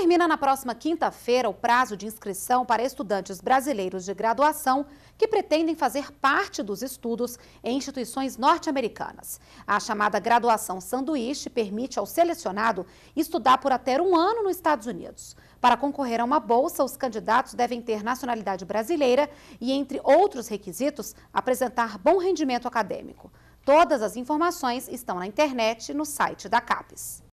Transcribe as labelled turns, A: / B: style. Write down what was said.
A: Termina na próxima quinta-feira o prazo de inscrição para estudantes brasileiros de graduação que pretendem fazer parte dos estudos em instituições norte-americanas. A chamada graduação sanduíche permite ao selecionado estudar por até um ano nos Estados Unidos. Para concorrer a uma bolsa, os candidatos devem ter nacionalidade brasileira e, entre outros requisitos, apresentar bom rendimento acadêmico. Todas as informações estão na internet no site da CAPES.